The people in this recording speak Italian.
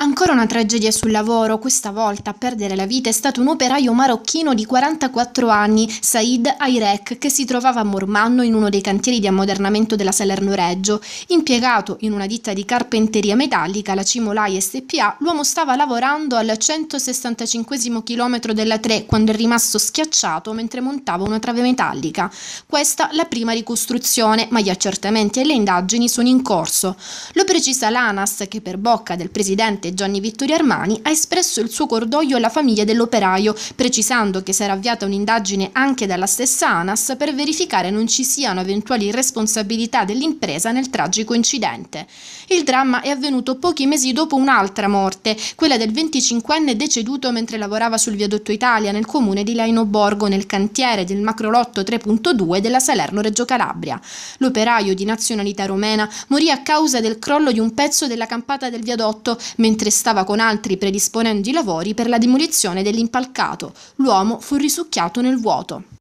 Ancora una tragedia sul lavoro, questa volta a perdere la vita è stato un operaio marocchino di 44 anni, Said Airek, che si trovava a Mormanno in uno dei cantieri di ammodernamento della Salerno Reggio. Impiegato in una ditta di carpenteria metallica, la Cimolai SPA, l'uomo stava lavorando al 165 km della 3 quando è rimasto schiacciato mentre montava una trave metallica. Questa la prima ricostruzione, ma gli accertamenti e le indagini sono in corso. Lo precisa l'ANAS che per bocca del presidente cantante Gianni Vittorio Armani ha espresso il suo cordoglio alla famiglia dell'operaio, precisando che sarà avviata un'indagine anche dalla stessa ANAS per verificare non ci siano eventuali responsabilità dell'impresa nel tragico incidente. Il dramma è avvenuto pochi mesi dopo un'altra morte, quella del 25enne deceduto mentre lavorava sul viadotto Italia nel comune di Laino Borgo nel cantiere del macrolotto 3.2 della Salerno-Reggio Calabria. L'operaio di nazionalità romena morì a causa del crollo di un pezzo della campata del viadotto, mentre mentre stava con altri predisponendo i lavori per la demolizione dell'impalcato. L'uomo fu risucchiato nel vuoto.